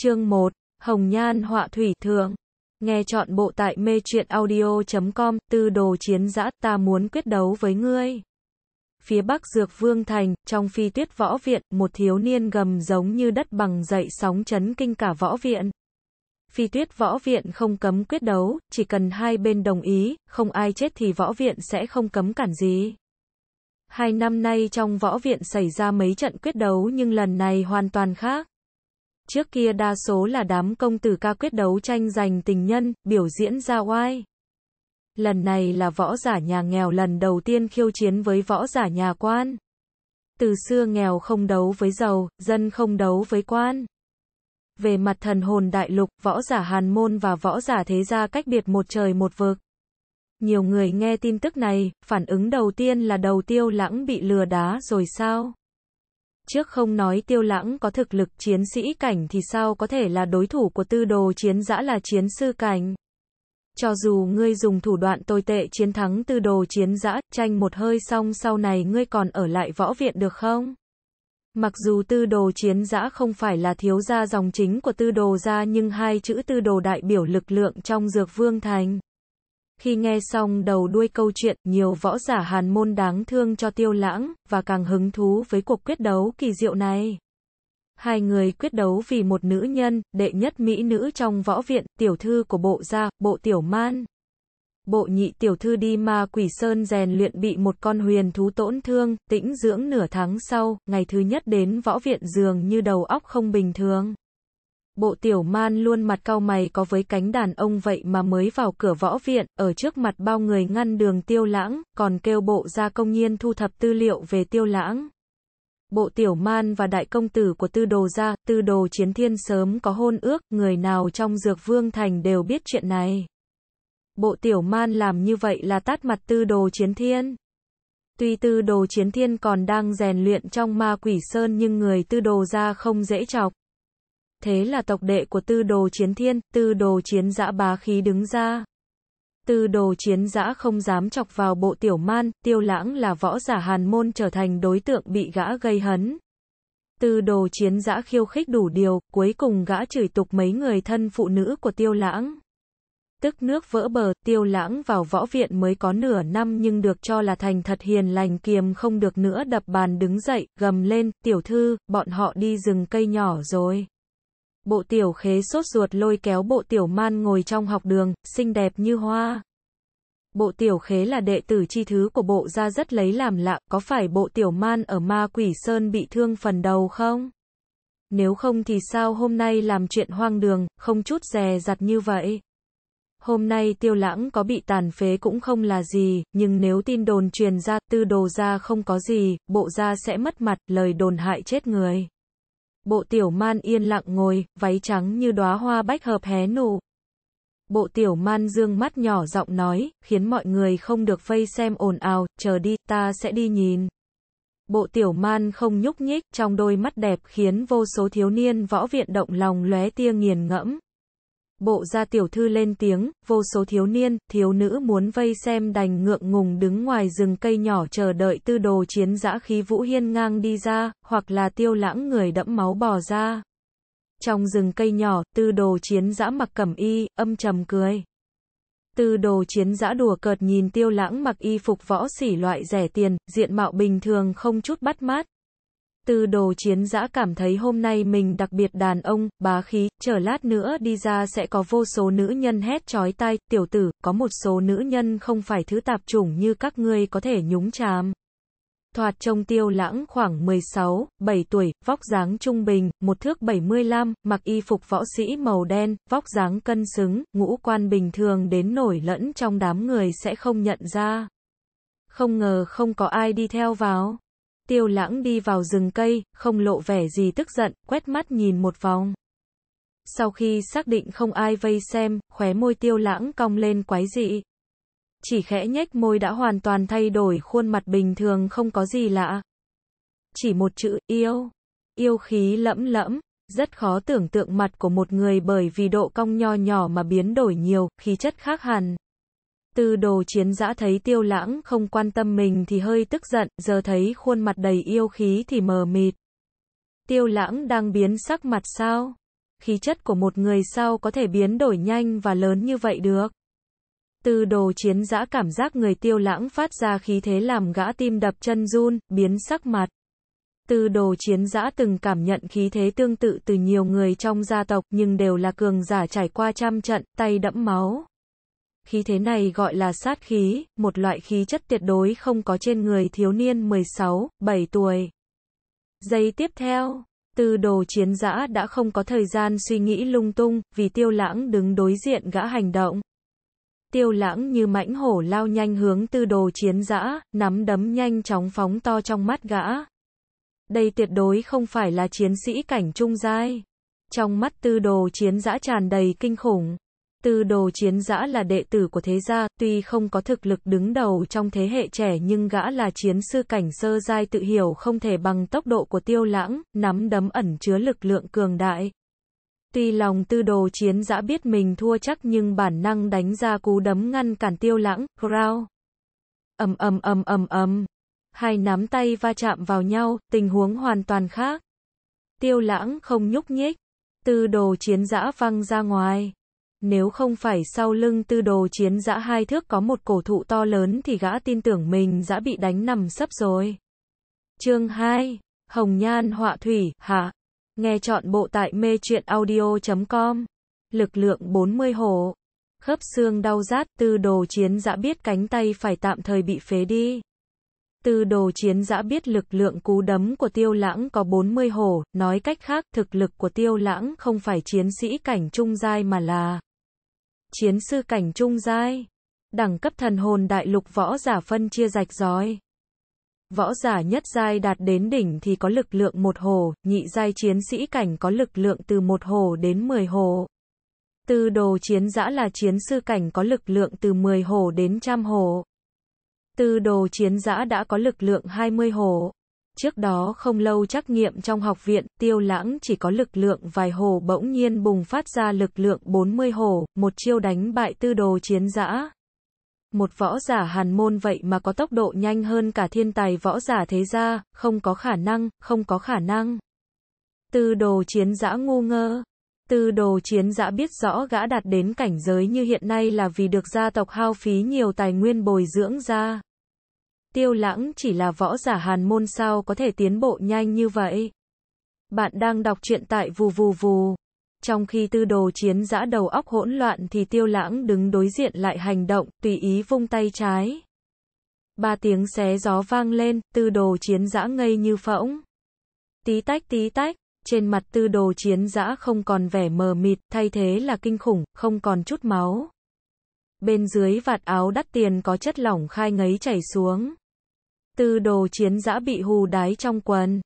Chương 1. Hồng Nhan Họa Thủy Thượng. Nghe chọn bộ tại mê truyện audio.com, tư đồ chiến giã, ta muốn quyết đấu với ngươi. Phía Bắc Dược Vương Thành, trong phi tuyết võ viện, một thiếu niên gầm giống như đất bằng dậy sóng chấn kinh cả võ viện. Phi tuyết võ viện không cấm quyết đấu, chỉ cần hai bên đồng ý, không ai chết thì võ viện sẽ không cấm cản gì. Hai năm nay trong võ viện xảy ra mấy trận quyết đấu nhưng lần này hoàn toàn khác. Trước kia đa số là đám công tử ca quyết đấu tranh giành tình nhân, biểu diễn ra oai. Lần này là võ giả nhà nghèo lần đầu tiên khiêu chiến với võ giả nhà quan. Từ xưa nghèo không đấu với giàu, dân không đấu với quan. Về mặt thần hồn đại lục, võ giả hàn môn và võ giả thế gia cách biệt một trời một vực. Nhiều người nghe tin tức này, phản ứng đầu tiên là đầu tiêu lãng bị lừa đá rồi sao? trước không nói tiêu lãng có thực lực chiến sĩ cảnh thì sao có thể là đối thủ của tư đồ chiến giã là chiến sư cảnh. Cho dù ngươi dùng thủ đoạn tồi tệ chiến thắng tư đồ chiến giã, tranh một hơi xong sau này ngươi còn ở lại võ viện được không? Mặc dù tư đồ chiến giã không phải là thiếu gia dòng chính của tư đồ gia nhưng hai chữ tư đồ đại biểu lực lượng trong dược vương thành. Khi nghe xong đầu đuôi câu chuyện, nhiều võ giả hàn môn đáng thương cho tiêu lãng, và càng hứng thú với cuộc quyết đấu kỳ diệu này. Hai người quyết đấu vì một nữ nhân, đệ nhất mỹ nữ trong võ viện, tiểu thư của bộ gia, bộ tiểu man. Bộ nhị tiểu thư đi ma quỷ sơn rèn luyện bị một con huyền thú tổn thương, tĩnh dưỡng nửa tháng sau, ngày thứ nhất đến võ viện dường như đầu óc không bình thường bộ tiểu man luôn mặt cau mày có với cánh đàn ông vậy mà mới vào cửa võ viện, ở trước mặt bao người ngăn đường tiêu lãng, còn kêu bộ ra công nhiên thu thập tư liệu về tiêu lãng. Bộ tiểu man và đại công tử của tư đồ gia, tư đồ chiến thiên sớm có hôn ước, người nào trong dược vương thành đều biết chuyện này. Bộ tiểu man làm như vậy là tát mặt tư đồ chiến thiên. Tuy tư đồ chiến thiên còn đang rèn luyện trong ma quỷ sơn nhưng người tư đồ gia không dễ chọc. Thế là tộc đệ của tư đồ chiến thiên, tư đồ chiến dã bá khí đứng ra. Tư đồ chiến dã không dám chọc vào bộ tiểu man, tiêu lãng là võ giả hàn môn trở thành đối tượng bị gã gây hấn. Tư đồ chiến dã khiêu khích đủ điều, cuối cùng gã chửi tục mấy người thân phụ nữ của tiêu lãng. Tức nước vỡ bờ, tiêu lãng vào võ viện mới có nửa năm nhưng được cho là thành thật hiền lành kiềm không được nữa đập bàn đứng dậy, gầm lên, tiểu thư, bọn họ đi rừng cây nhỏ rồi bộ tiểu khế sốt ruột lôi kéo bộ tiểu man ngồi trong học đường, xinh đẹp như hoa. Bộ tiểu khế là đệ tử chi thứ của bộ gia rất lấy làm lạ, có phải bộ tiểu man ở ma quỷ sơn bị thương phần đầu không? Nếu không thì sao hôm nay làm chuyện hoang đường, không chút dè dặt như vậy? Hôm nay tiêu lãng có bị tàn phế cũng không là gì, nhưng nếu tin đồn truyền ra, tư đồ ra không có gì, bộ ra sẽ mất mặt, lời đồn hại chết người. Bộ tiểu man yên lặng ngồi, váy trắng như đóa hoa bách hợp hé nụ. Bộ tiểu man dương mắt nhỏ giọng nói, khiến mọi người không được phây xem ồn ào, chờ đi, ta sẽ đi nhìn. Bộ tiểu man không nhúc nhích, trong đôi mắt đẹp khiến vô số thiếu niên võ viện động lòng lóe tia nghiền ngẫm. Bộ gia tiểu thư lên tiếng, vô số thiếu niên, thiếu nữ muốn vây xem đành ngượng ngùng đứng ngoài rừng cây nhỏ chờ đợi tư đồ chiến dã khí vũ hiên ngang đi ra, hoặc là tiêu lãng người đẫm máu bò ra. Trong rừng cây nhỏ, tư đồ chiến dã mặc cẩm y, âm trầm cười. Tư đồ chiến dã đùa cợt nhìn tiêu lãng mặc y phục võ sỉ loại rẻ tiền, diện mạo bình thường không chút bắt mát, tư đồ chiến giã cảm thấy hôm nay mình đặc biệt đàn ông, bá khí, chờ lát nữa đi ra sẽ có vô số nữ nhân hét chói tai, tiểu tử, có một số nữ nhân không phải thứ tạp chủng như các ngươi có thể nhúng chàm. Thoạt trông tiêu lãng khoảng 16, 7 tuổi, vóc dáng trung bình, một thước 75, mặc y phục võ sĩ màu đen, vóc dáng cân xứng, ngũ quan bình thường đến nổi lẫn trong đám người sẽ không nhận ra. Không ngờ không có ai đi theo vào tiêu lãng đi vào rừng cây, không lộ vẻ gì tức giận, quét mắt nhìn một vòng. Sau khi xác định không ai vây xem, khóe môi tiêu lãng cong lên quái dị. Chỉ khẽ nhếch môi đã hoàn toàn thay đổi khuôn mặt bình thường không có gì lạ. Chỉ một chữ yêu. Yêu khí lẫm lẫm, rất khó tưởng tượng mặt của một người bởi vì độ cong nho nhỏ mà biến đổi nhiều, khí chất khác hẳn từ đồ chiến giã thấy tiêu lãng không quan tâm mình thì hơi tức giận, giờ thấy khuôn mặt đầy yêu khí thì mờ mịt. Tiêu lãng đang biến sắc mặt sao? Khí chất của một người sao có thể biến đổi nhanh và lớn như vậy được? từ đồ chiến giã cảm giác người tiêu lãng phát ra khí thế làm gã tim đập chân run, biến sắc mặt. từ đồ chiến giã từng cảm nhận khí thế tương tự từ nhiều người trong gia tộc nhưng đều là cường giả trải qua trăm trận, tay đẫm máu khí thế này gọi là sát khí, một loại khí chất tuyệt đối không có trên người thiếu niên 16, 7 tuổi. Giây tiếp theo, từ đồ chiến dã đã không có thời gian suy nghĩ lung tung, vì tiêu lãng đứng đối diện gã hành động. Tiêu lãng như mãnh hổ lao nhanh hướng tư đồ chiến dã, nắm đấm nhanh chóng phóng to trong mắt gã. Đây tuyệt đối không phải là chiến sĩ cảnh trung giai. Trong mắt tư đồ chiến dã tràn đầy kinh khủng. Tư đồ chiến giã là đệ tử của thế gia, tuy không có thực lực đứng đầu trong thế hệ trẻ nhưng gã là chiến sư cảnh sơ giai tự hiểu không thể bằng tốc độ của tiêu lãng, nắm đấm ẩn chứa lực lượng cường đại. Tuy lòng tư đồ chiến giã biết mình thua chắc nhưng bản năng đánh ra cú đấm ngăn cản tiêu lãng, growl. ầm ầm ầm ầm ầm. Hai nắm tay va chạm vào nhau, tình huống hoàn toàn khác. Tiêu lãng không nhúc nhích. Tư đồ chiến giã văng ra ngoài. Nếu không phải sau lưng tư đồ chiến giã hai thước có một cổ thụ to lớn thì gã tin tưởng mình đã bị đánh nằm sấp rồi. Chương 2. Hồng Nhan Họa Thủy, Hạ. Nghe chọn bộ tại mê truyện audio.com. Lực lượng 40 hồ. Khớp xương đau rát, tư đồ chiến giã biết cánh tay phải tạm thời bị phế đi. Tư đồ chiến giã biết lực lượng cú đấm của tiêu lãng có 40 hồ, nói cách khác, thực lực của tiêu lãng không phải chiến sĩ cảnh trung giai mà là chiến sư cảnh trung giai, đẳng cấp thần hồn đại lục võ giả phân chia rạch ròi. Võ giả nhất giai đạt đến đỉnh thì có lực lượng một hồ, nhị giai chiến sĩ cảnh có lực lượng từ một hồ đến 10 hồ. tư đồ chiến giã là chiến sư cảnh có lực lượng từ 10 hồ đến trăm hồ. tư đồ chiến giã đã có lực lượng 20 hồ. Trước đó không lâu trắc nghiệm trong học viện, tiêu lãng chỉ có lực lượng vài hồ bỗng nhiên bùng phát ra lực lượng 40 hồ, một chiêu đánh bại tư đồ chiến giã. Một võ giả hàn môn vậy mà có tốc độ nhanh hơn cả thiên tài võ giả thế gia, không có khả năng, không có khả năng. Tư đồ chiến giã ngu ngơ. Tư đồ chiến giã biết rõ gã đạt đến cảnh giới như hiện nay là vì được gia tộc hao phí nhiều tài nguyên bồi dưỡng ra. Tiêu Lãng chỉ là võ giả hàn môn sao có thể tiến bộ nhanh như vậy. Bạn đang đọc truyện tại vù vù vù. Trong khi tư đồ chiến giã đầu óc hỗn loạn thì tiêu lãng đứng đối diện lại hành động, tùy ý vung tay trái. Ba tiếng xé gió vang lên, tư đồ chiến giã ngây như phỗng. Tí tách tí tách, trên mặt tư đồ chiến giã không còn vẻ mờ mịt, thay thế là kinh khủng, không còn chút máu. Bên dưới vạt áo đắt tiền có chất lỏng khai ngấy chảy xuống. Tư đồ chiến giã bị hù đái trong quần.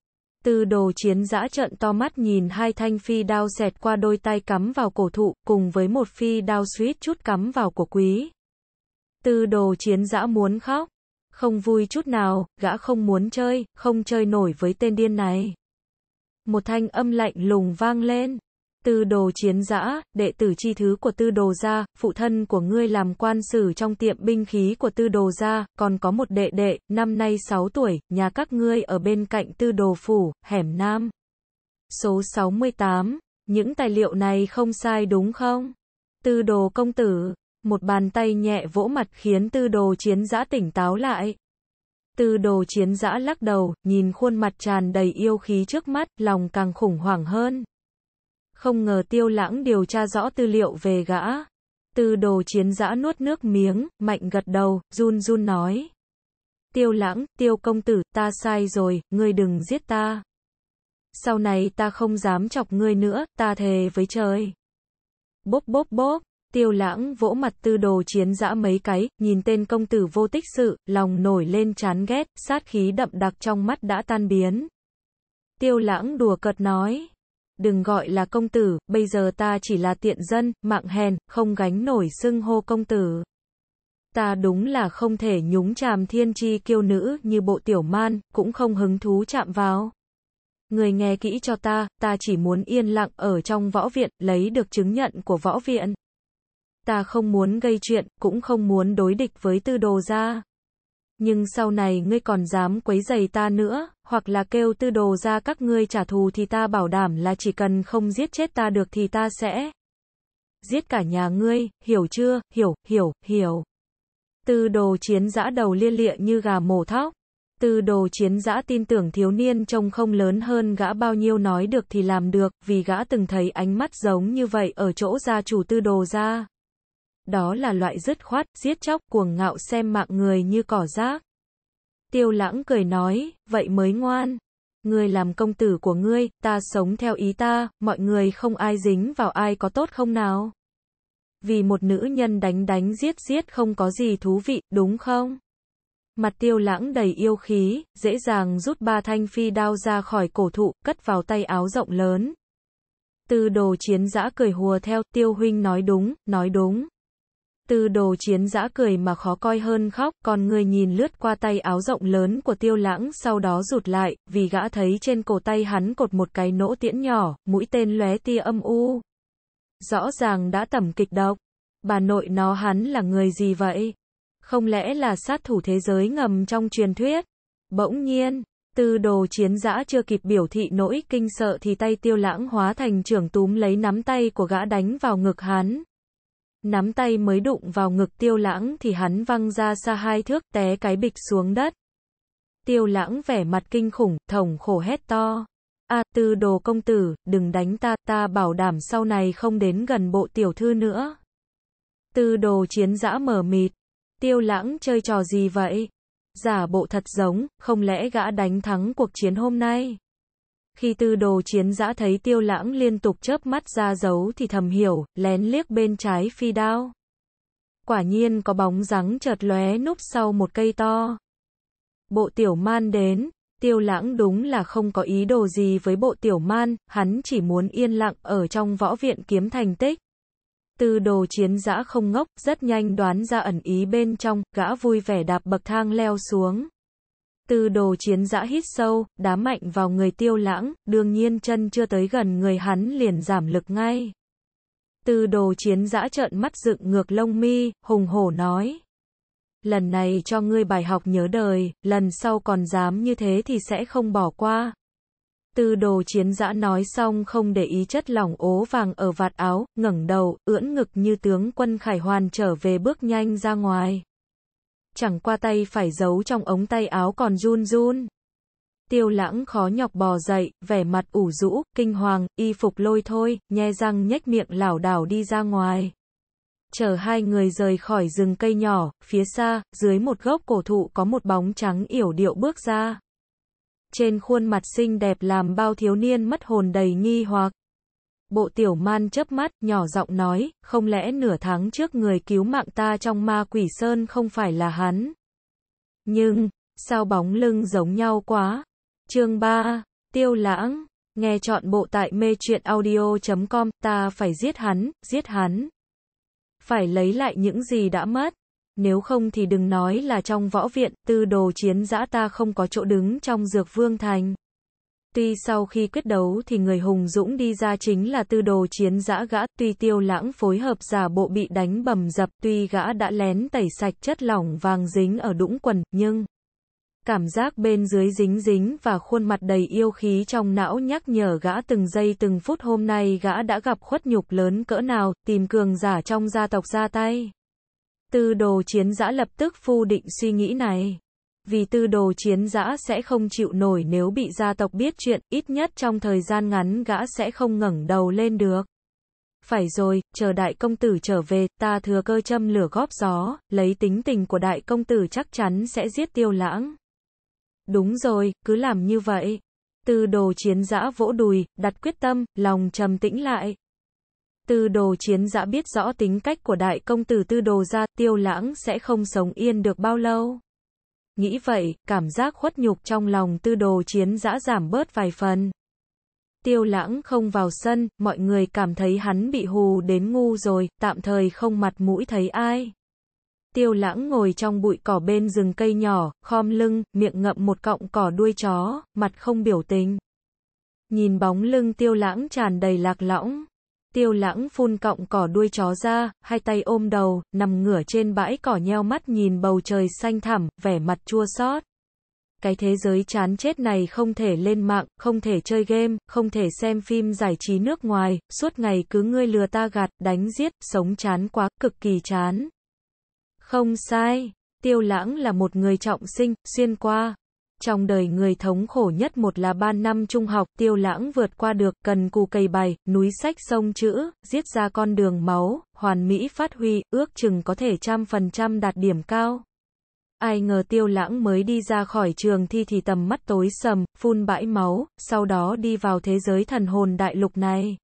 Tư đồ chiến giã trợn to mắt nhìn hai thanh phi đao xẹt qua đôi tay cắm vào cổ thụ, cùng với một phi đao suýt chút cắm vào của quý. Tư đồ chiến giã muốn khóc. Không vui chút nào, gã không muốn chơi, không chơi nổi với tên điên này. Một thanh âm lạnh lùng vang lên. Tư đồ chiến dã đệ tử chi thứ của tư đồ gia, phụ thân của ngươi làm quan sử trong tiệm binh khí của tư đồ gia, còn có một đệ đệ, năm nay 6 tuổi, nhà các ngươi ở bên cạnh tư đồ phủ, hẻm Nam. Số 68, những tài liệu này không sai đúng không? Tư đồ công tử, một bàn tay nhẹ vỗ mặt khiến tư đồ chiến dã tỉnh táo lại. Tư đồ chiến dã lắc đầu, nhìn khuôn mặt tràn đầy yêu khí trước mắt, lòng càng khủng hoảng hơn. Không ngờ tiêu lãng điều tra rõ tư liệu về gã. Tư đồ chiến giã nuốt nước miếng, mạnh gật đầu, run run nói. Tiêu lãng, tiêu công tử, ta sai rồi, ngươi đừng giết ta. Sau này ta không dám chọc ngươi nữa, ta thề với trời. Bốp bốp bốp, tiêu lãng vỗ mặt tư đồ chiến dã mấy cái, nhìn tên công tử vô tích sự, lòng nổi lên chán ghét, sát khí đậm đặc trong mắt đã tan biến. Tiêu lãng đùa cợt nói đừng gọi là công tử, bây giờ ta chỉ là tiện dân, mạng hèn, không gánh nổi xưng hô công tử. Ta đúng là không thể nhúng chàm thiên chi kiêu nữ như bộ tiểu man, cũng không hứng thú chạm vào. Người nghe kỹ cho ta, ta chỉ muốn yên lặng ở trong võ viện, lấy được chứng nhận của võ viện. Ta không muốn gây chuyện, cũng không muốn đối địch với tư đồ gia. Nhưng sau này ngươi còn dám quấy giày ta nữa, hoặc là kêu tư đồ ra các ngươi trả thù thì ta bảo đảm là chỉ cần không giết chết ta được thì ta sẽ giết cả nhà ngươi, hiểu chưa, hiểu, hiểu, hiểu. Tư đồ chiến giã đầu liên lịa như gà mổ thóc. Tư đồ chiến giã tin tưởng thiếu niên trông không lớn hơn gã bao nhiêu nói được thì làm được, vì gã từng thấy ánh mắt giống như vậy ở chỗ gia chủ tư đồ ra. Đó là loại dứt khoát, giết chóc, cuồng ngạo xem mạng người như cỏ rác. Tiêu lãng cười nói, vậy mới ngoan. Ngươi làm công tử của ngươi, ta sống theo ý ta, mọi người không ai dính vào ai có tốt không nào? Vì một nữ nhân đánh đánh giết giết không có gì thú vị, đúng không? Mặt tiêu lãng đầy yêu khí, dễ dàng rút ba thanh phi đao ra khỏi cổ thụ, cất vào tay áo rộng lớn. Từ đồ chiến dã cười hùa theo, tiêu huynh nói đúng, nói đúng từ đồ chiến giã cười mà khó coi hơn khóc, còn người nhìn lướt qua tay áo rộng lớn của tiêu lãng sau đó rụt lại, vì gã thấy trên cổ tay hắn cột một cái nỗ tiễn nhỏ, mũi tên lóe tia âm u. Rõ ràng đã tẩm kịch độc. Bà nội nó hắn là người gì vậy? Không lẽ là sát thủ thế giới ngầm trong truyền thuyết? Bỗng nhiên, từ đồ chiến giã chưa kịp biểu thị nỗi kinh sợ thì tay tiêu lãng hóa thành trưởng túm lấy nắm tay của gã đánh vào ngực hắn nắm tay mới đụng vào ngực tiêu lãng thì hắn văng ra xa hai thước té cái bịch xuống đất. Tiêu lãng vẻ mặt kinh khủng, thồng khổ hét to. A tư đồ công tử, đừng đánh ta, ta bảo đảm sau này không đến gần bộ tiểu thư nữa. Tư đồ chiến dã mở mịt. Tiêu lãng chơi trò gì vậy? Giả bộ thật giống, không lẽ gã đánh thắng cuộc chiến hôm nay? Khi tư đồ chiến giã thấy tiêu lãng liên tục chớp mắt ra dấu thì thầm hiểu, lén liếc bên trái phi đao. Quả nhiên có bóng rắn chợt lóe núp sau một cây to. Bộ tiểu man đến, tiêu lãng đúng là không có ý đồ gì với bộ tiểu man, hắn chỉ muốn yên lặng ở trong võ viện kiếm thành tích. Tư đồ chiến giã không ngốc, rất nhanh đoán ra ẩn ý bên trong, gã vui vẻ đạp bậc thang leo xuống. Từ đồ chiến giã hít sâu, đá mạnh vào người tiêu lãng, đương nhiên chân chưa tới gần người hắn liền giảm lực ngay. Từ đồ chiến giã trợn mắt dựng ngược lông mi, hùng hổ nói. Lần này cho ngươi bài học nhớ đời, lần sau còn dám như thế thì sẽ không bỏ qua. Từ đồ chiến giã nói xong không để ý chất lỏng ố vàng ở vạt áo, ngẩng đầu, ưỡn ngực như tướng quân khải hoàn trở về bước nhanh ra ngoài chẳng qua tay phải giấu trong ống tay áo còn run run. Tiêu lãng khó nhọc bò dậy, vẻ mặt ủ rũ, kinh hoàng, y phục lôi thôi, nhe răng nhếch miệng lảo đảo đi ra ngoài. Chờ hai người rời khỏi rừng cây nhỏ, phía xa, dưới một gốc cổ thụ có một bóng trắng yểu điệu bước ra. Trên khuôn mặt xinh đẹp làm bao thiếu niên mất hồn đầy nghi hoặc. Bộ tiểu man chớp mắt, nhỏ giọng nói, không lẽ nửa tháng trước người cứu mạng ta trong ma quỷ sơn không phải là hắn? Nhưng, sao bóng lưng giống nhau quá? chương 3, tiêu lãng, nghe chọn bộ tại mê chuyện audio.com, ta phải giết hắn, giết hắn. Phải lấy lại những gì đã mất. Nếu không thì đừng nói là trong võ viện, tư đồ chiến giã ta không có chỗ đứng trong dược vương thành. Tuy sau khi quyết đấu thì người hùng dũng đi ra chính là tư đồ chiến giã gã, tuy tiêu lãng phối hợp giả bộ bị đánh bầm dập, tuy gã đã lén tẩy sạch chất lỏng vàng dính ở đũng quần, nhưng cảm giác bên dưới dính dính và khuôn mặt đầy yêu khí trong não nhắc nhở gã từng giây từng phút hôm nay gã đã gặp khuất nhục lớn cỡ nào, tìm cường giả trong gia tộc ra tay. Tư đồ chiến giã lập tức phu định suy nghĩ này vì tư đồ chiến giã sẽ không chịu nổi nếu bị gia tộc biết chuyện, ít nhất trong thời gian ngắn gã sẽ không ngẩng đầu lên được. Phải rồi, chờ đại công tử trở về, ta thừa cơ châm lửa góp gió, lấy tính tình của đại công tử chắc chắn sẽ giết tiêu lãng. Đúng rồi, cứ làm như vậy. Tư đồ chiến giã vỗ đùi, đặt quyết tâm, lòng trầm tĩnh lại. Tư đồ chiến giã biết rõ tính cách của đại công tử tư đồ ra, tiêu lãng sẽ không sống yên được bao lâu. Nghĩ vậy, cảm giác khuất nhục trong lòng tư đồ chiến dã giảm bớt vài phần. Tiêu lãng không vào sân, mọi người cảm thấy hắn bị hù đến ngu rồi, tạm thời không mặt mũi thấy ai. Tiêu lãng ngồi trong bụi cỏ bên rừng cây nhỏ, khom lưng, miệng ngậm một cọng cỏ đuôi chó, mặt không biểu tình. Nhìn bóng lưng tiêu lãng tràn đầy lạc lõng, Tiêu lãng phun cọng cỏ đuôi chó ra, hai tay ôm đầu, nằm ngửa trên bãi cỏ nheo mắt nhìn bầu trời xanh thẳm, vẻ mặt chua xót. Cái thế giới chán chết này không thể lên mạng, không thể chơi game, không thể xem phim giải trí nước ngoài, suốt ngày cứ ngươi lừa ta gạt, đánh giết, sống chán quá, cực kỳ chán. Không sai, tiêu lãng là một người trọng sinh, xuyên qua, trong đời người thống khổ nhất một là ban năm trung học, tiêu lãng vượt qua được, cần cù cây bài, núi sách sông chữ, giết ra con đường máu, hoàn mỹ phát huy, ước chừng có thể trăm phần trăm đạt điểm cao. Ai ngờ tiêu lãng mới đi ra khỏi trường thi thì tầm mắt tối sầm, phun bãi máu, sau đó đi vào thế giới thần hồn đại lục này.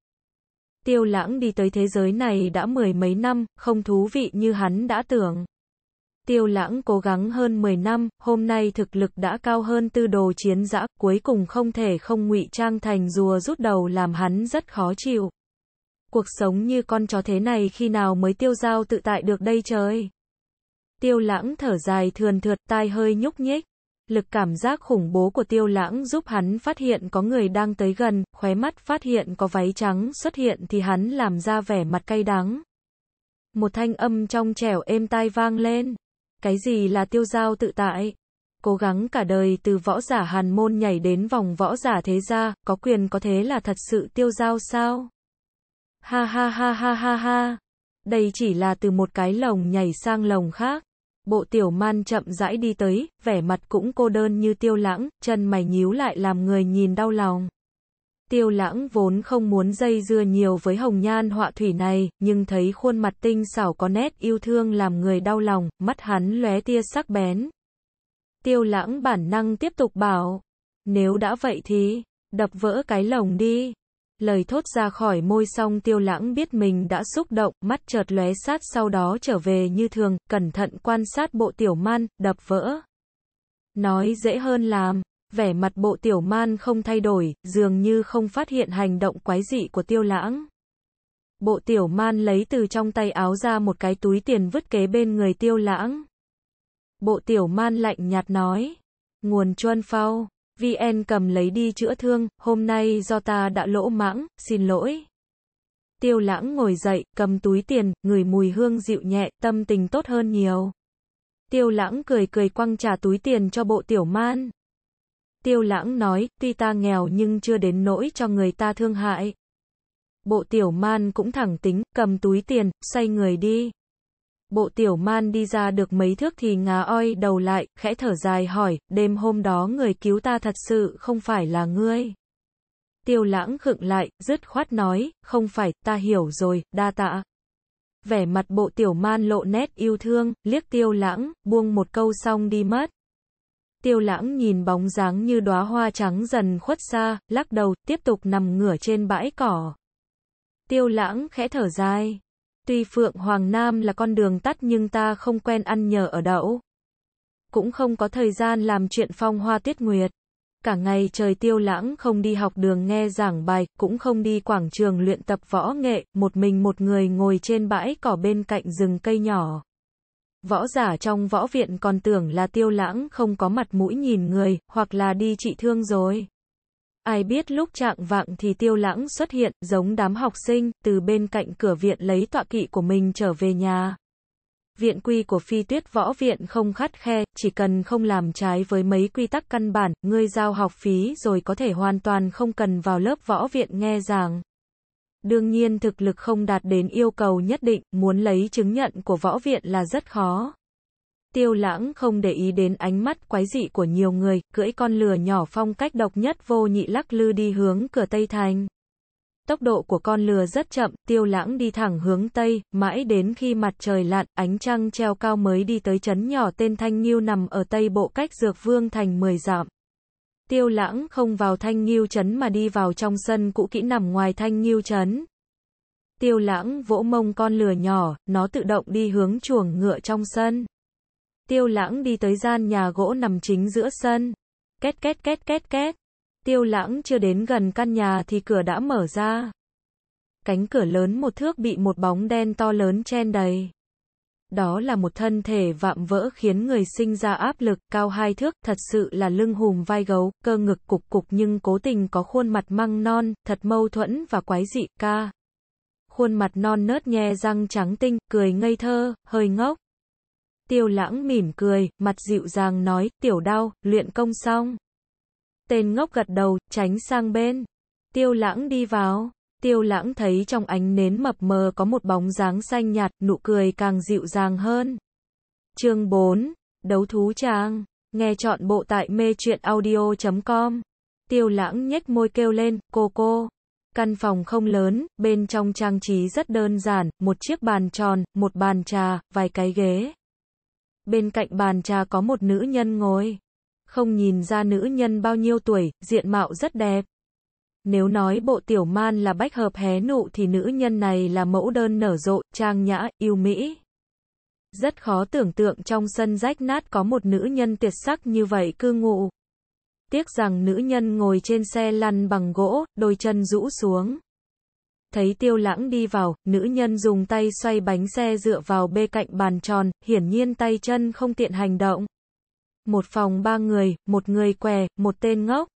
Tiêu lãng đi tới thế giới này đã mười mấy năm, không thú vị như hắn đã tưởng tiêu lãng cố gắng hơn 10 năm, hôm nay thực lực đã cao hơn tư đồ chiến giã, cuối cùng không thể không ngụy trang thành rùa rút đầu làm hắn rất khó chịu. Cuộc sống như con chó thế này khi nào mới tiêu giao tự tại được đây trời. Tiêu lãng thở dài thườn thượt tai hơi nhúc nhích. Lực cảm giác khủng bố của tiêu lãng giúp hắn phát hiện có người đang tới gần, khóe mắt phát hiện có váy trắng xuất hiện thì hắn làm ra vẻ mặt cay đắng. Một thanh âm trong trẻo êm tai vang lên. Cái gì là tiêu giao tự tại? Cố gắng cả đời từ võ giả hàn môn nhảy đến vòng võ giả thế gia, có quyền có thế là thật sự tiêu giao sao? Ha ha ha ha ha ha. Đây chỉ là từ một cái lồng nhảy sang lồng khác. Bộ tiểu man chậm rãi đi tới, vẻ mặt cũng cô đơn như tiêu lãng, chân mày nhíu lại làm người nhìn đau lòng. Tiêu lãng vốn không muốn dây dưa nhiều với hồng nhan họa thủy này, nhưng thấy khuôn mặt tinh xảo có nét yêu thương làm người đau lòng, mắt hắn lóe tia sắc bén. Tiêu lãng bản năng tiếp tục bảo, nếu đã vậy thì, đập vỡ cái lồng đi. Lời thốt ra khỏi môi xong tiêu lãng biết mình đã xúc động, mắt chợt lóe sát sau đó trở về như thường, cẩn thận quan sát bộ tiểu man, đập vỡ. Nói dễ hơn làm. Vẻ mặt bộ tiểu man không thay đổi, dường như không phát hiện hành động quái dị của tiêu lãng. Bộ tiểu man lấy từ trong tay áo ra một cái túi tiền vứt kế bên người tiêu lãng. Bộ tiểu man lạnh nhạt nói. Nguồn chuan phao, VN cầm lấy đi chữa thương, hôm nay do ta đã lỗ mãng, xin lỗi. Tiêu lãng ngồi dậy, cầm túi tiền, ngửi mùi hương dịu nhẹ, tâm tình tốt hơn nhiều. Tiêu lãng cười cười quăng trả túi tiền cho bộ tiểu man. Tiêu lãng nói, tuy ta nghèo nhưng chưa đến nỗi cho người ta thương hại. Bộ tiểu man cũng thẳng tính, cầm túi tiền, xoay người đi. Bộ tiểu man đi ra được mấy thước thì ngá oi đầu lại, khẽ thở dài hỏi, đêm hôm đó người cứu ta thật sự không phải là ngươi. Tiêu lãng khựng lại, dứt khoát nói, không phải, ta hiểu rồi, đa tạ. Vẻ mặt bộ tiểu man lộ nét yêu thương, liếc tiêu lãng, buông một câu xong đi mất. Tiêu lãng nhìn bóng dáng như đóa hoa trắng dần khuất xa, lắc đầu, tiếp tục nằm ngửa trên bãi cỏ. Tiêu lãng khẽ thở dài. Tuy Phượng Hoàng Nam là con đường tắt nhưng ta không quen ăn nhờ ở đậu. Cũng không có thời gian làm chuyện phong hoa tiết nguyệt. Cả ngày trời tiêu lãng không đi học đường nghe giảng bài, cũng không đi quảng trường luyện tập võ nghệ, một mình một người ngồi trên bãi cỏ bên cạnh rừng cây nhỏ. Võ giả trong võ viện còn tưởng là tiêu lãng không có mặt mũi nhìn người, hoặc là đi trị thương rồi. Ai biết lúc trạng vạng thì tiêu lãng xuất hiện, giống đám học sinh, từ bên cạnh cửa viện lấy tọa kỵ của mình trở về nhà. Viện quy của phi tuyết võ viện không khắt khe, chỉ cần không làm trái với mấy quy tắc căn bản, ngươi giao học phí rồi có thể hoàn toàn không cần vào lớp võ viện nghe giảng. Đương nhiên thực lực không đạt đến yêu cầu nhất định, muốn lấy chứng nhận của võ viện là rất khó. Tiêu lãng không để ý đến ánh mắt quái dị của nhiều người, cưỡi con lừa nhỏ phong cách độc nhất vô nhị lắc lư đi hướng cửa Tây Thành. Tốc độ của con lừa rất chậm, tiêu lãng đi thẳng hướng Tây, mãi đến khi mặt trời lặn, ánh trăng treo cao mới đi tới chấn nhỏ tên Thanh Nhiêu nằm ở Tây bộ cách Dược Vương Thành 10 dặm. Tiêu lãng không vào thanh nghiêu chấn mà đi vào trong sân cũ kỹ nằm ngoài thanh nghiêu chấn. Tiêu lãng vỗ mông con lừa nhỏ, nó tự động đi hướng chuồng ngựa trong sân. Tiêu lãng đi tới gian nhà gỗ nằm chính giữa sân. Két két két két két. Tiêu lãng chưa đến gần căn nhà thì cửa đã mở ra. Cánh cửa lớn một thước bị một bóng đen to lớn chen đầy đó là một thân thể vạm vỡ khiến người sinh ra áp lực, cao hai thước, thật sự là lưng hùm vai gấu, cơ ngực cục cục nhưng cố tình có khuôn mặt măng non, thật mâu thuẫn và quái dị, ca. Khuôn mặt non nớt nhe răng trắng tinh, cười ngây thơ, hơi ngốc. Tiêu lãng mỉm cười, mặt dịu dàng nói, tiểu đau, luyện công xong. Tên ngốc gật đầu, tránh sang bên. Tiêu lãng đi vào. Tiêu lãng thấy trong ánh nến mập mờ có một bóng dáng xanh nhạt, nụ cười càng dịu dàng hơn. Chương 4. Đấu thú trang. Nghe chọn bộ tại mê chuyện audio.com. Tiêu lãng nhếch môi kêu lên, cô cô. Căn phòng không lớn, bên trong trang trí rất đơn giản, một chiếc bàn tròn, một bàn trà, vài cái ghế. Bên cạnh bàn trà có một nữ nhân ngồi. Không nhìn ra nữ nhân bao nhiêu tuổi, diện mạo rất đẹp. Nếu nói bộ tiểu man là bách hợp hé nụ thì nữ nhân này là mẫu đơn nở rộ, trang nhã, yêu mỹ. Rất khó tưởng tượng trong sân rách nát có một nữ nhân tuyệt sắc như vậy cư ngụ. Tiếc rằng nữ nhân ngồi trên xe lăn bằng gỗ, đôi chân rũ xuống. Thấy tiêu lãng đi vào, nữ nhân dùng tay xoay bánh xe dựa vào bê cạnh bàn tròn, hiển nhiên tay chân không tiện hành động. Một phòng ba người, một người què, một tên ngốc.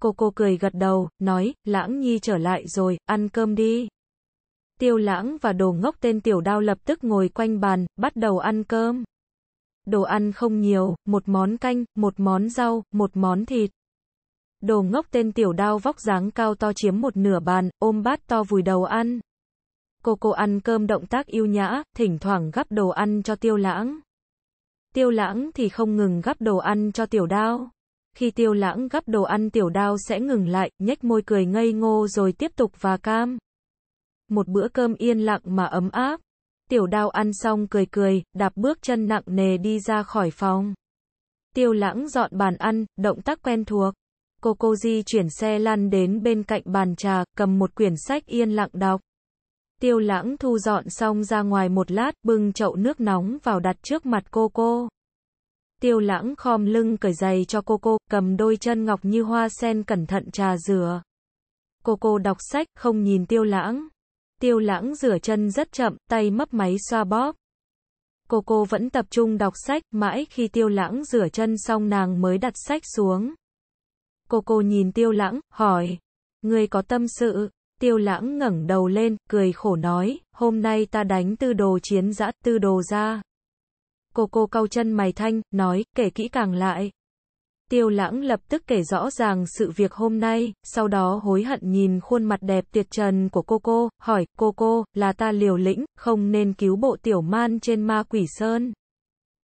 Cô cô cười gật đầu, nói, lãng nhi trở lại rồi, ăn cơm đi. Tiêu lãng và đồ ngốc tên tiểu đao lập tức ngồi quanh bàn, bắt đầu ăn cơm. Đồ ăn không nhiều, một món canh, một món rau, một món thịt. Đồ ngốc tên tiểu đao vóc dáng cao to chiếm một nửa bàn, ôm bát to vùi đầu ăn. Cô cô ăn cơm động tác yêu nhã, thỉnh thoảng gắp đồ ăn cho tiêu lãng. Tiêu lãng thì không ngừng gắp đồ ăn cho tiểu đao. Khi tiêu lãng gắp đồ ăn tiểu đao sẽ ngừng lại, nhếch môi cười ngây ngô rồi tiếp tục và cam. Một bữa cơm yên lặng mà ấm áp. Tiểu đao ăn xong cười cười, đạp bước chân nặng nề đi ra khỏi phòng. Tiêu lãng dọn bàn ăn, động tác quen thuộc. Cô cô di chuyển xe lăn đến bên cạnh bàn trà, cầm một quyển sách yên lặng đọc. Tiêu lãng thu dọn xong ra ngoài một lát, bưng chậu nước nóng vào đặt trước mặt cô cô. Tiêu lãng khom lưng cởi giày cho cô cô, cầm đôi chân ngọc như hoa sen cẩn thận trà rửa. Cô cô đọc sách, không nhìn tiêu lãng. Tiêu lãng rửa chân rất chậm, tay mấp máy xoa bóp. Cô cô vẫn tập trung đọc sách, mãi khi tiêu lãng rửa chân xong nàng mới đặt sách xuống. Cô cô nhìn tiêu lãng, hỏi. Người có tâm sự, tiêu lãng ngẩng đầu lên, cười khổ nói, hôm nay ta đánh tư đồ chiến dã tư đồ ra. Cô cô cau chân mày thanh, nói, kể kỹ càng lại. Tiêu lãng lập tức kể rõ ràng sự việc hôm nay, sau đó hối hận nhìn khuôn mặt đẹp tuyệt trần của cô cô, hỏi, cô cô, là ta liều lĩnh, không nên cứu bộ tiểu man trên ma quỷ sơn.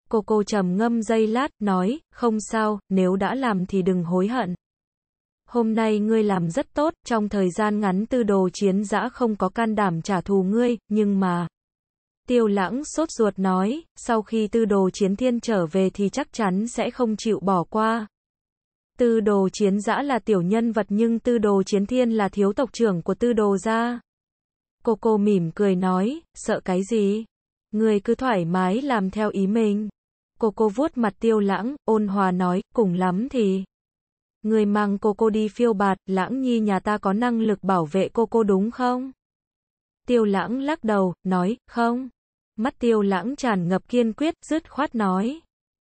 Cô cô trầm ngâm dây lát, nói, không sao, nếu đã làm thì đừng hối hận. Hôm nay ngươi làm rất tốt, trong thời gian ngắn tư đồ chiến giã không có can đảm trả thù ngươi, nhưng mà... Tiêu lãng sốt ruột nói, sau khi tư đồ chiến thiên trở về thì chắc chắn sẽ không chịu bỏ qua. Tư đồ chiến dã là tiểu nhân vật nhưng tư đồ chiến thiên là thiếu tộc trưởng của tư đồ gia. Cô cô mỉm cười nói, sợ cái gì? Người cứ thoải mái làm theo ý mình. Cô cô vuốt mặt tiêu lãng, ôn hòa nói, cùng lắm thì. Người mang cô cô đi phiêu bạt, lãng nhi nhà ta có năng lực bảo vệ cô cô đúng không? Tiêu lãng lắc đầu, nói, không. Mắt tiêu lãng tràn ngập kiên quyết, dứt khoát nói.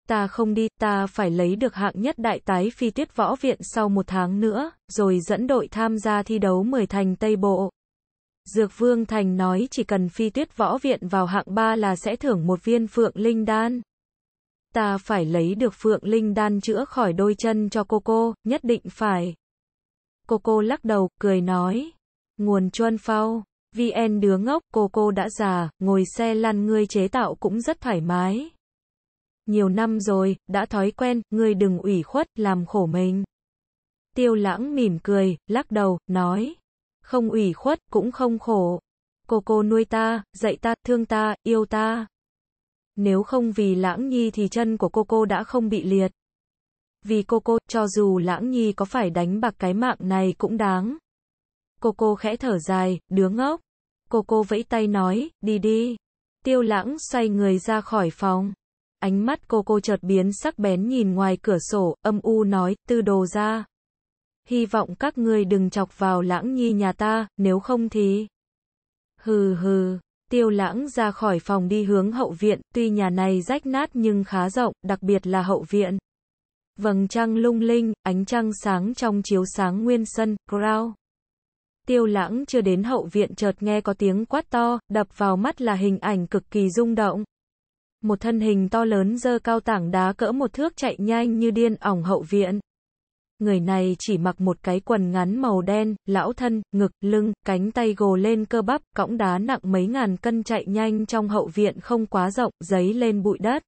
Ta không đi, ta phải lấy được hạng nhất đại tái phi tuyết võ viện sau một tháng nữa, rồi dẫn đội tham gia thi đấu 10 thành Tây Bộ. Dược Vương Thành nói chỉ cần phi tuyết võ viện vào hạng 3 là sẽ thưởng một viên Phượng Linh Đan. Ta phải lấy được Phượng Linh Đan chữa khỏi đôi chân cho cô cô, nhất định phải. Cô cô lắc đầu, cười nói. Nguồn chuân phao. VN đứa ngốc, cô cô đã già, ngồi xe lăn ngươi chế tạo cũng rất thoải mái. Nhiều năm rồi, đã thói quen, ngươi đừng ủy khuất, làm khổ mình. Tiêu lãng mỉm cười, lắc đầu, nói. Không ủy khuất, cũng không khổ. Cô cô nuôi ta, dạy ta, thương ta, yêu ta. Nếu không vì lãng nhi thì chân của cô cô đã không bị liệt. Vì cô cô, cho dù lãng nhi có phải đánh bạc cái mạng này cũng đáng. Cô cô khẽ thở dài, đứa ngốc. Cô cô vẫy tay nói, đi đi. Tiêu lãng xoay người ra khỏi phòng. Ánh mắt cô cô chợt biến sắc bén nhìn ngoài cửa sổ, âm u nói, tư đồ ra. Hy vọng các ngươi đừng chọc vào lãng nhi nhà ta, nếu không thì... Hừ hừ, tiêu lãng ra khỏi phòng đi hướng hậu viện, tuy nhà này rách nát nhưng khá rộng, đặc biệt là hậu viện. Vầng trăng lung linh, ánh trăng sáng trong chiếu sáng nguyên sân, crown. Tiêu lãng chưa đến hậu viện chợt nghe có tiếng quát to, đập vào mắt là hình ảnh cực kỳ rung động. Một thân hình to lớn dơ cao tảng đá cỡ một thước chạy nhanh như điên ỏng hậu viện. Người này chỉ mặc một cái quần ngắn màu đen, lão thân, ngực, lưng, cánh tay gồ lên cơ bắp, cõng đá nặng mấy ngàn cân chạy nhanh trong hậu viện không quá rộng, giấy lên bụi đất.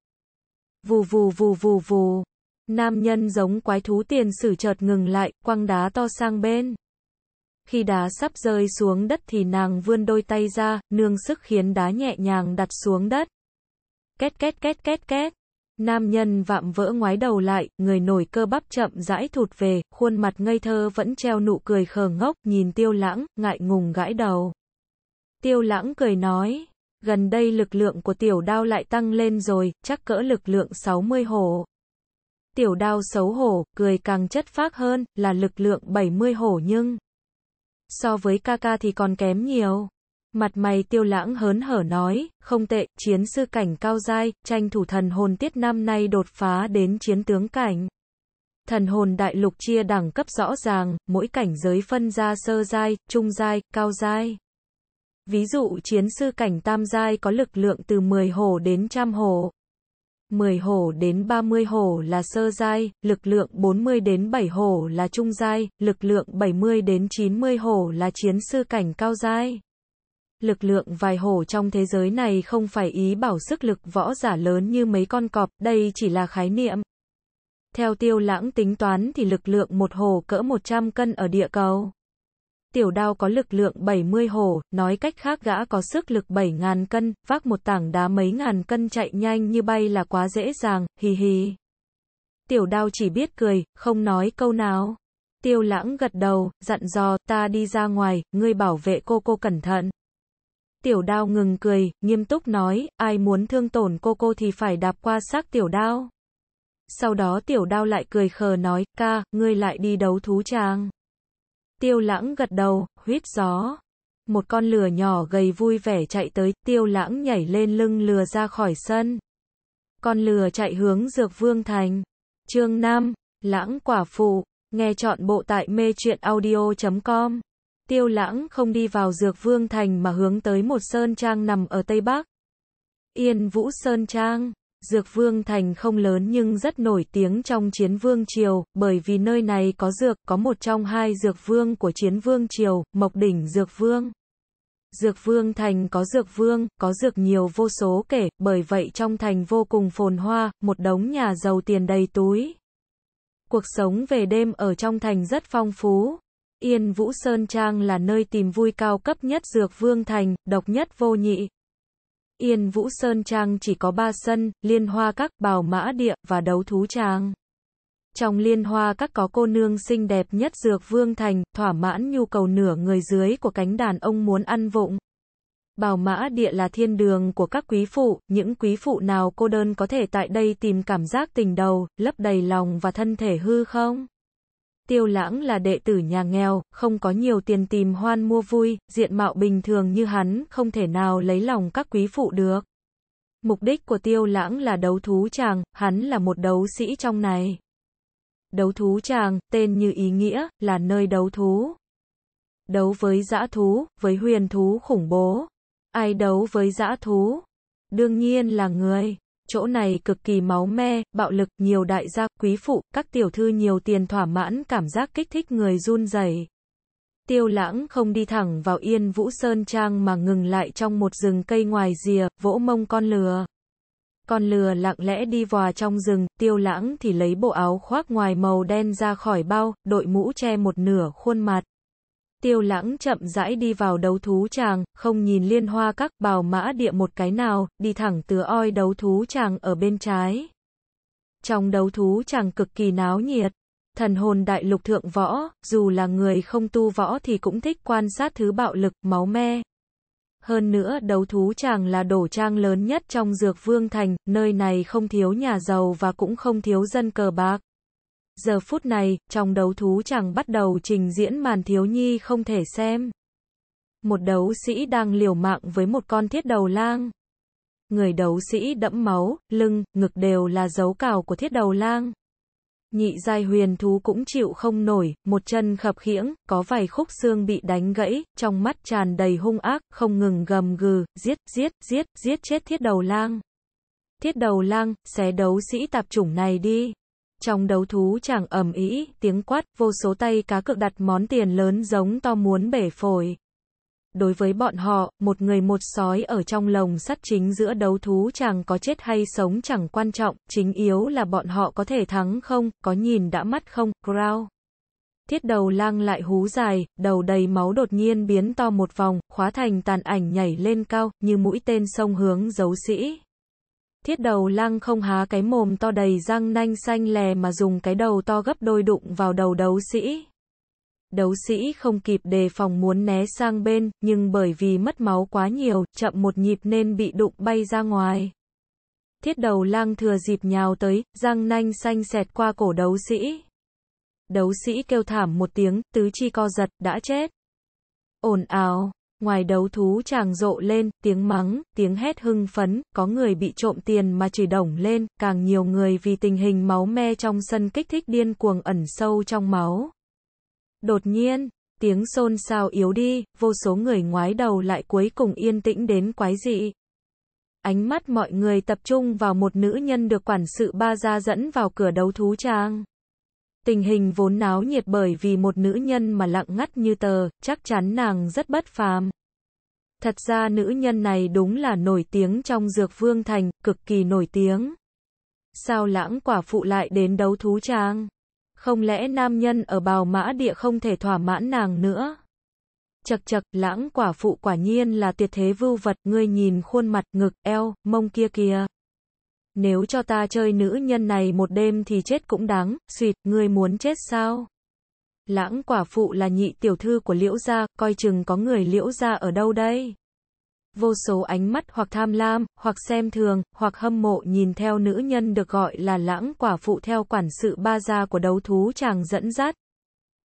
Vù vù vù vù vù. Nam nhân giống quái thú tiền sử chợt ngừng lại, quăng đá to sang bên. Khi đá sắp rơi xuống đất thì nàng vươn đôi tay ra, nương sức khiến đá nhẹ nhàng đặt xuống đất. Két két két két két. Nam nhân vạm vỡ ngoái đầu lại, người nổi cơ bắp chậm rãi thụt về, khuôn mặt ngây thơ vẫn treo nụ cười khờ ngốc, nhìn tiêu lãng, ngại ngùng gãi đầu. Tiêu lãng cười nói, gần đây lực lượng của tiểu đao lại tăng lên rồi, chắc cỡ lực lượng 60 hổ. Tiểu đao xấu hổ, cười càng chất phác hơn, là lực lượng 70 hổ nhưng so với Kaka thì còn kém nhiều. Mặt mày tiêu lãng hớn hở nói, không tệ, chiến sư cảnh cao dai, tranh thủ thần hồn tiết năm nay đột phá đến chiến tướng cảnh. Thần hồn đại lục chia đẳng cấp rõ ràng, mỗi cảnh giới phân ra sơ dai, trung dai, cao dai. Ví dụ chiến sư cảnh tam giai có lực lượng từ 10 hồ đến trăm hồ. 10 hổ đến 30 hổ là sơ giai, lực lượng 40 đến 7 hổ là trung giai, lực lượng 70 đến 90 hổ là chiến sư cảnh cao giai. Lực lượng vài hổ trong thế giới này không phải ý bảo sức lực võ giả lớn như mấy con cọp, đây chỉ là khái niệm. Theo tiêu lãng tính toán thì lực lượng một hổ cỡ 100 cân ở địa cầu tiểu đao có lực lượng 70 hồ, nói cách khác gã có sức lực 7.000 cân, vác một tảng đá mấy ngàn cân chạy nhanh như bay là quá dễ dàng, hì hì. Tiểu đao chỉ biết cười, không nói câu nào. Tiêu lãng gật đầu, dặn dò, ta đi ra ngoài, ngươi bảo vệ cô cô cẩn thận. Tiểu đao ngừng cười, nghiêm túc nói, ai muốn thương tổn cô cô thì phải đạp qua xác tiểu đao. Sau đó tiểu đao lại cười khờ nói, ca, ngươi lại đi đấu thú trang. Tiêu lãng gật đầu, huyết gió. Một con lừa nhỏ gầy vui vẻ chạy tới, tiêu lãng nhảy lên lưng lừa ra khỏi sân. Con lừa chạy hướng dược vương thành. Chương Nam, lãng quả phụ, nghe chọn bộ tại mê truyện audio.com. Tiêu lãng không đi vào dược vương thành mà hướng tới một sơn trang nằm ở Tây Bắc. Yên Vũ Sơn Trang Dược Vương Thành không lớn nhưng rất nổi tiếng trong Chiến Vương Triều, bởi vì nơi này có dược, có một trong hai dược vương của Chiến Vương Triều, Mộc Đỉnh Dược Vương. Dược Vương Thành có dược vương, có dược nhiều vô số kể, bởi vậy trong thành vô cùng phồn hoa, một đống nhà giàu tiền đầy túi. Cuộc sống về đêm ở trong thành rất phong phú. Yên Vũ Sơn Trang là nơi tìm vui cao cấp nhất Dược Vương Thành, độc nhất vô nhị, Yên Vũ Sơn Trang chỉ có ba sân, Liên Hoa Các, Bào Mã Địa, và Đấu Thú Trang. Trong Liên Hoa Các có cô nương xinh đẹp nhất Dược Vương Thành, thỏa mãn nhu cầu nửa người dưới của cánh đàn ông muốn ăn vụng. Bào Mã Địa là thiên đường của các quý phụ, những quý phụ nào cô đơn có thể tại đây tìm cảm giác tình đầu, lấp đầy lòng và thân thể hư không? Tiêu Lãng là đệ tử nhà nghèo, không có nhiều tiền tìm hoan mua vui, diện mạo bình thường như hắn, không thể nào lấy lòng các quý phụ được. Mục đích của Tiêu Lãng là đấu thú chàng, hắn là một đấu sĩ trong này. Đấu thú chàng, tên như ý nghĩa, là nơi đấu thú. Đấu với dã thú, với huyền thú khủng bố. Ai đấu với dã thú? Đương nhiên là người chỗ này cực kỳ máu me, bạo lực, nhiều đại gia, quý phụ, các tiểu thư nhiều tiền thỏa mãn cảm giác kích thích người run rẩy. Tiêu lãng không đi thẳng vào yên vũ sơn trang mà ngừng lại trong một rừng cây ngoài rìa, vỗ mông con lừa. Con lừa lặng lẽ đi vòa trong rừng, tiêu lãng thì lấy bộ áo khoác ngoài màu đen ra khỏi bao, đội mũ che một nửa khuôn mặt tiêu lãng chậm rãi đi vào đấu thú tràng, không nhìn liên hoa các bào mã địa một cái nào, đi thẳng từ oi đấu thú tràng ở bên trái. Trong đấu thú tràng cực kỳ náo nhiệt, thần hồn đại lục thượng võ, dù là người không tu võ thì cũng thích quan sát thứ bạo lực, máu me. Hơn nữa đấu thú chàng là đổ trang lớn nhất trong dược vương thành, nơi này không thiếu nhà giàu và cũng không thiếu dân cờ bạc. Giờ phút này, trong đấu thú chẳng bắt đầu trình diễn màn thiếu nhi không thể xem. Một đấu sĩ đang liều mạng với một con thiết đầu lang. Người đấu sĩ đẫm máu, lưng, ngực đều là dấu cào của thiết đầu lang. Nhị giai huyền thú cũng chịu không nổi, một chân khập khiễng, có vài khúc xương bị đánh gãy, trong mắt tràn đầy hung ác, không ngừng gầm gừ, giết, giết, giết, giết chết thiết đầu lang. Thiết đầu lang, xé đấu sĩ tạp chủng này đi. Trong đấu thú chẳng ầm ĩ, tiếng quát, vô số tay cá cược đặt món tiền lớn giống to muốn bể phổi. Đối với bọn họ, một người một sói ở trong lồng sắt chính giữa đấu thú chẳng có chết hay sống chẳng quan trọng, chính yếu là bọn họ có thể thắng không, có nhìn đã mắt không, growl Thiết đầu lang lại hú dài, đầu đầy máu đột nhiên biến to một vòng, khóa thành tàn ảnh nhảy lên cao, như mũi tên sông hướng dấu sĩ. Thiết đầu lăng không há cái mồm to đầy răng nanh xanh lè mà dùng cái đầu to gấp đôi đụng vào đầu đấu sĩ. Đấu sĩ không kịp đề phòng muốn né sang bên, nhưng bởi vì mất máu quá nhiều, chậm một nhịp nên bị đụng bay ra ngoài. Thiết đầu lang thừa dịp nhào tới, răng nanh xanh xẹt qua cổ đấu sĩ. Đấu sĩ kêu thảm một tiếng, tứ chi co giật, đã chết. Ồn ào. Ngoài đấu thú chàng rộ lên, tiếng mắng, tiếng hét hưng phấn, có người bị trộm tiền mà chửi đổng lên, càng nhiều người vì tình hình máu me trong sân kích thích điên cuồng ẩn sâu trong máu. Đột nhiên, tiếng xôn xao yếu đi, vô số người ngoái đầu lại cuối cùng yên tĩnh đến quái dị. Ánh mắt mọi người tập trung vào một nữ nhân được quản sự ba gia dẫn vào cửa đấu thú trang. Tình hình vốn náo nhiệt bởi vì một nữ nhân mà lặng ngắt như tờ, chắc chắn nàng rất bất phàm. Thật ra nữ nhân này đúng là nổi tiếng trong dược vương thành, cực kỳ nổi tiếng. Sao lãng quả phụ lại đến đấu thú trang? Không lẽ nam nhân ở bào mã địa không thể thỏa mãn nàng nữa? Chật chật, lãng quả phụ quả nhiên là tuyệt thế vưu vật, ngươi nhìn khuôn mặt, ngực, eo, mông kia kìa. Nếu cho ta chơi nữ nhân này một đêm thì chết cũng đáng, suyệt, ngươi muốn chết sao? Lãng quả phụ là nhị tiểu thư của liễu gia, coi chừng có người liễu gia ở đâu đây? Vô số ánh mắt hoặc tham lam, hoặc xem thường, hoặc hâm mộ nhìn theo nữ nhân được gọi là lãng quả phụ theo quản sự ba gia của đấu thú chàng dẫn dắt.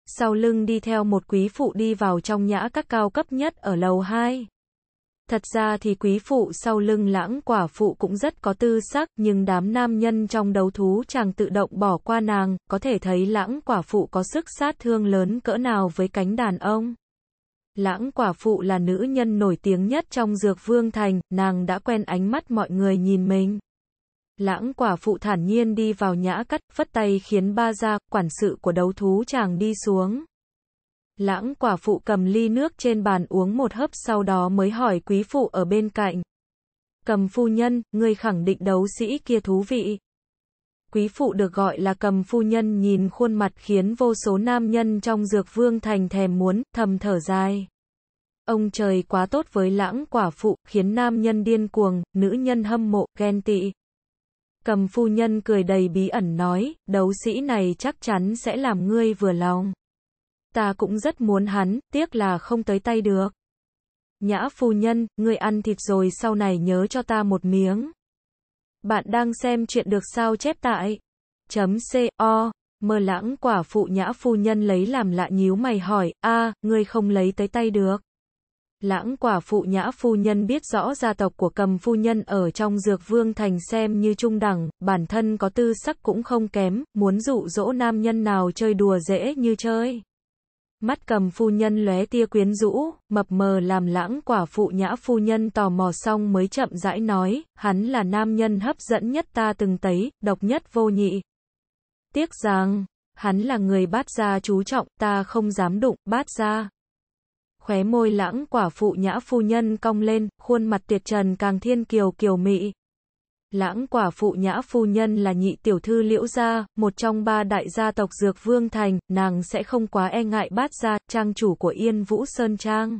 Sau lưng đi theo một quý phụ đi vào trong nhã các cao cấp nhất ở lầu 2. Thật ra thì quý phụ sau lưng lãng quả phụ cũng rất có tư sắc, nhưng đám nam nhân trong đấu thú chàng tự động bỏ qua nàng, có thể thấy lãng quả phụ có sức sát thương lớn cỡ nào với cánh đàn ông. Lãng quả phụ là nữ nhân nổi tiếng nhất trong dược vương thành, nàng đã quen ánh mắt mọi người nhìn mình. Lãng quả phụ thản nhiên đi vào nhã cắt, phất tay khiến ba gia, quản sự của đấu thú chàng đi xuống. Lãng quả phụ cầm ly nước trên bàn uống một hớp sau đó mới hỏi quý phụ ở bên cạnh. Cầm phu nhân, người khẳng định đấu sĩ kia thú vị. Quý phụ được gọi là cầm phu nhân nhìn khuôn mặt khiến vô số nam nhân trong dược vương thành thèm muốn, thầm thở dài. Ông trời quá tốt với lãng quả phụ, khiến nam nhân điên cuồng, nữ nhân hâm mộ, ghen tị. Cầm phu nhân cười đầy bí ẩn nói, đấu sĩ này chắc chắn sẽ làm ngươi vừa lòng ta cũng rất muốn hắn, tiếc là không tới tay được. Nhã phu nhân, người ăn thịt rồi sau này nhớ cho ta một miếng. Bạn đang xem chuyện được sao chép tại chấm co mơ lãng quả phụ nhã phu nhân lấy làm lạ nhíu mày hỏi a à, ngươi không lấy tới tay được lãng quả phụ nhã phu nhân biết rõ gia tộc của cầm phu nhân ở trong dược vương thành xem như trung đẳng bản thân có tư sắc cũng không kém muốn dụ dỗ nam nhân nào chơi đùa dễ như chơi Mắt cầm phu nhân lóe tia quyến rũ, mập mờ làm lãng quả phụ nhã phu nhân tò mò xong mới chậm rãi nói, hắn là nam nhân hấp dẫn nhất ta từng thấy, độc nhất vô nhị. Tiếc rằng, hắn là người bát gia chú trọng, ta không dám đụng, bát gia. Khóe môi lãng quả phụ nhã phu nhân cong lên, khuôn mặt tuyệt trần càng thiên kiều kiều mị, Lãng quả phụ nhã phu nhân là nhị tiểu thư liễu gia, một trong ba đại gia tộc Dược Vương Thành, nàng sẽ không quá e ngại bát gia, trang chủ của Yên Vũ Sơn Trang.